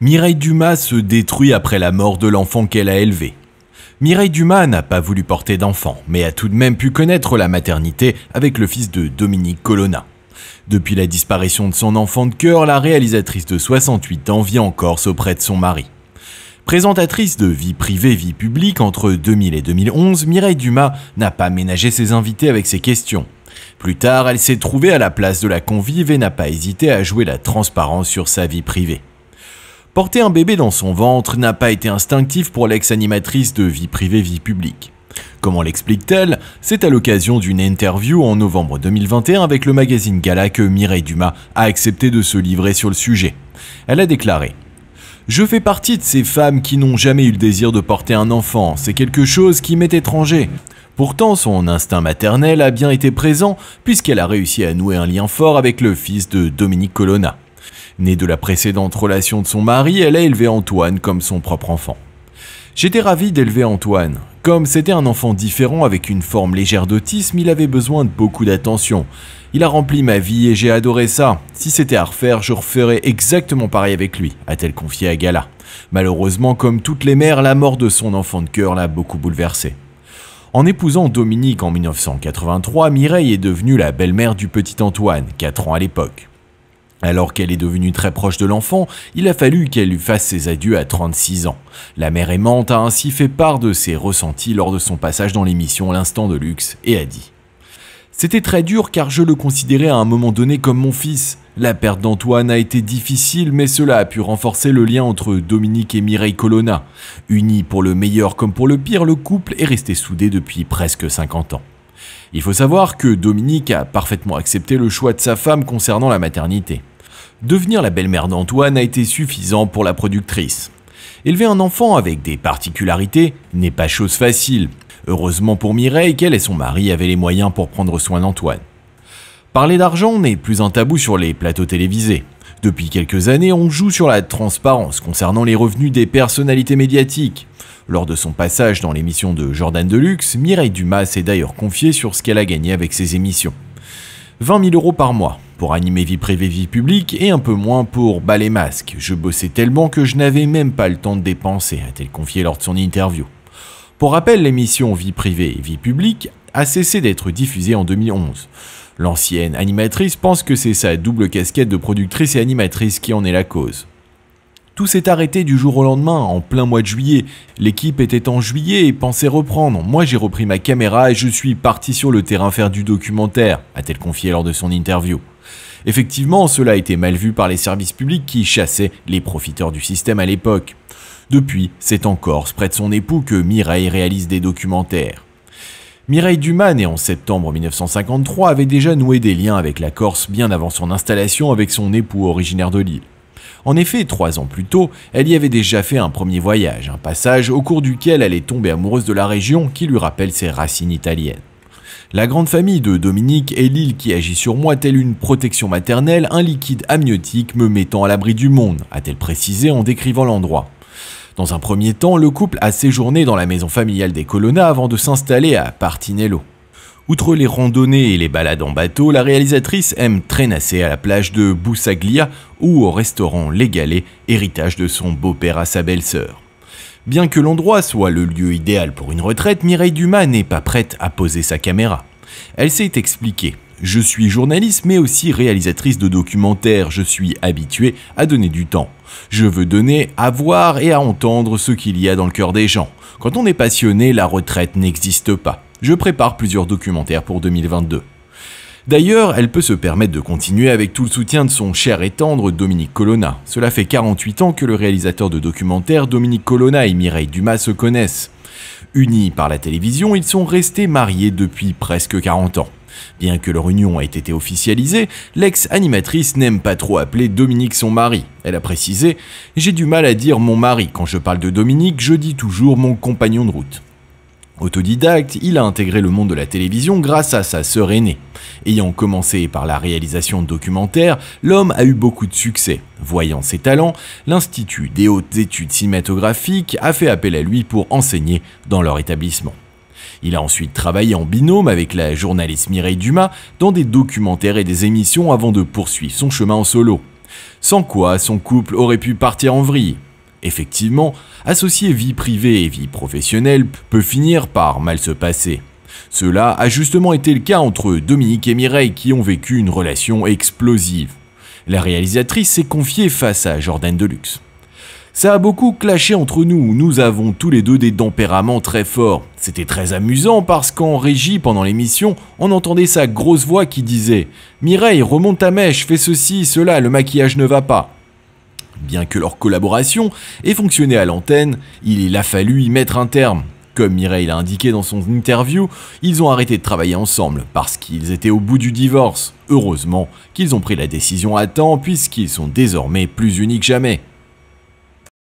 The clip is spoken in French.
Mireille Dumas se détruit après la mort de l'enfant qu'elle a élevé. Mireille Dumas n'a pas voulu porter d'enfant, mais a tout de même pu connaître la maternité avec le fils de Dominique Colonna. Depuis la disparition de son enfant de cœur, la réalisatrice de 68 ans vit en Corse auprès de son mari. Présentatrice de vie privée, vie publique entre 2000 et 2011, Mireille Dumas n'a pas ménagé ses invités avec ses questions. Plus tard, elle s'est trouvée à la place de la convive et n'a pas hésité à jouer la transparence sur sa vie privée. Porter un bébé dans son ventre n'a pas été instinctif pour l'ex-animatrice de vie privée-vie publique. Comment l'explique-t-elle C'est à l'occasion d'une interview en novembre 2021 avec le magazine Gala que Mireille Dumas a accepté de se livrer sur le sujet. Elle a déclaré Je fais partie de ces femmes qui n'ont jamais eu le désir de porter un enfant, c'est quelque chose qui m'est étranger. Pourtant, son instinct maternel a bien été présent puisqu'elle a réussi à nouer un lien fort avec le fils de Dominique Colonna. Née de la précédente relation de son mari, elle a élevé Antoine comme son propre enfant. J'étais ravi d'élever Antoine. Comme c'était un enfant différent avec une forme légère d'autisme, il avait besoin de beaucoup d'attention. Il a rempli ma vie et j'ai adoré ça. Si c'était à refaire, je referais exactement pareil avec lui, a-t-elle confié à Gala. Malheureusement, comme toutes les mères, la mort de son enfant de cœur l'a beaucoup bouleversée. En épousant Dominique en 1983, Mireille est devenue la belle-mère du petit Antoine, 4 ans à l'époque. Alors qu'elle est devenue très proche de l'enfant, il a fallu qu'elle lui fasse ses adieux à 36 ans. La mère aimante a ainsi fait part de ses ressentis lors de son passage dans l'émission L'instant de luxe et a dit C'était très dur car je le considérais à un moment donné comme mon fils. La perte d'Antoine a été difficile mais cela a pu renforcer le lien entre Dominique et Mireille Colonna. Unis pour le meilleur comme pour le pire, le couple est resté soudé depuis presque 50 ans. Il faut savoir que Dominique a parfaitement accepté le choix de sa femme concernant la maternité devenir la belle-mère d'Antoine a été suffisant pour la productrice. Élever un enfant avec des particularités n'est pas chose facile. Heureusement pour Mireille qu'elle et son mari avaient les moyens pour prendre soin d'Antoine. Parler d'argent n'est plus un tabou sur les plateaux télévisés. Depuis quelques années, on joue sur la transparence concernant les revenus des personnalités médiatiques. Lors de son passage dans l'émission de Jordan Deluxe, Mireille Dumas s'est d'ailleurs confiée sur ce qu'elle a gagné avec ses émissions. 20 000 euros par mois, pour animer vie privée, vie publique, et un peu moins pour balai-masque. masques. Je bossais tellement que je n'avais même pas le temps de dépenser, a-t-elle confié lors de son interview. Pour rappel, l'émission Vie privée et vie publique a cessé d'être diffusée en 2011. L'ancienne animatrice pense que c'est sa double casquette de productrice et animatrice qui en est la cause. Tout s'est arrêté du jour au lendemain, en plein mois de juillet. L'équipe était en juillet et pensait reprendre. Moi, j'ai repris ma caméra et je suis parti sur le terrain faire du documentaire, a-t-elle confié lors de son interview. Effectivement, cela a été mal vu par les services publics qui chassaient les profiteurs du système à l'époque. Depuis, c'est en Corse, près de son époux, que Mireille réalise des documentaires. Mireille Dumas, née en septembre 1953, avait déjà noué des liens avec la Corse bien avant son installation avec son époux originaire de Lille. En effet, trois ans plus tôt, elle y avait déjà fait un premier voyage, un passage au cours duquel elle est tombée amoureuse de la région qui lui rappelle ses racines italiennes. La grande famille de Dominique et l'île qui agit sur moi telle une protection maternelle, un liquide amniotique me mettant à l'abri du monde, a-t-elle précisé en décrivant l'endroit. Dans un premier temps, le couple a séjourné dans la maison familiale des Colonna avant de s'installer à Partinello. Outre les randonnées et les balades en bateau, la réalisatrice aime traînasser à la plage de Boussaglia ou au restaurant Les héritage de son beau-père à sa belle-sœur. Bien que l'endroit soit le lieu idéal pour une retraite, Mireille Dumas n'est pas prête à poser sa caméra. Elle s'est expliquée. Je suis journaliste mais aussi réalisatrice de documentaires, je suis habituée à donner du temps. Je veux donner à voir et à entendre ce qu'il y a dans le cœur des gens. Quand on est passionné, la retraite n'existe pas je prépare plusieurs documentaires pour 2022. D'ailleurs, elle peut se permettre de continuer avec tout le soutien de son cher et tendre Dominique Colonna. Cela fait 48 ans que le réalisateur de documentaires Dominique Colonna et Mireille Dumas se connaissent. Unis par la télévision, ils sont restés mariés depuis presque 40 ans. Bien que leur union ait été officialisée, l'ex-animatrice n'aime pas trop appeler Dominique son mari. Elle a précisé J'ai du mal à dire mon mari. Quand je parle de Dominique, je dis toujours mon compagnon de route. Autodidacte, il a intégré le monde de la télévision grâce à sa sœur aînée. Ayant commencé par la réalisation de documentaires, l'homme a eu beaucoup de succès. Voyant ses talents, l'Institut des hautes études cinématographiques a fait appel à lui pour enseigner dans leur établissement. Il a ensuite travaillé en binôme avec la journaliste Mireille Dumas dans des documentaires et des émissions avant de poursuivre son chemin en solo. Sans quoi, son couple aurait pu partir en vrille. Effectivement, associer vie privée et vie professionnelle peut finir par mal se passer. Cela a justement été le cas entre Dominique et Mireille qui ont vécu une relation explosive. La réalisatrice s'est confiée face à Jordan Deluxe. Ça a beaucoup clashé entre nous, nous avons tous les deux des tempéraments très forts. C'était très amusant parce qu'en régie, pendant l'émission, on entendait sa grosse voix qui disait « Mireille, remonte ta mèche, fais ceci, cela, le maquillage ne va pas ». Bien que leur collaboration ait fonctionné à l'antenne, il a fallu y mettre un terme. Comme Mireille l'a indiqué dans son interview, ils ont arrêté de travailler ensemble parce qu'ils étaient au bout du divorce. Heureusement qu'ils ont pris la décision à temps puisqu'ils sont désormais plus unis que jamais.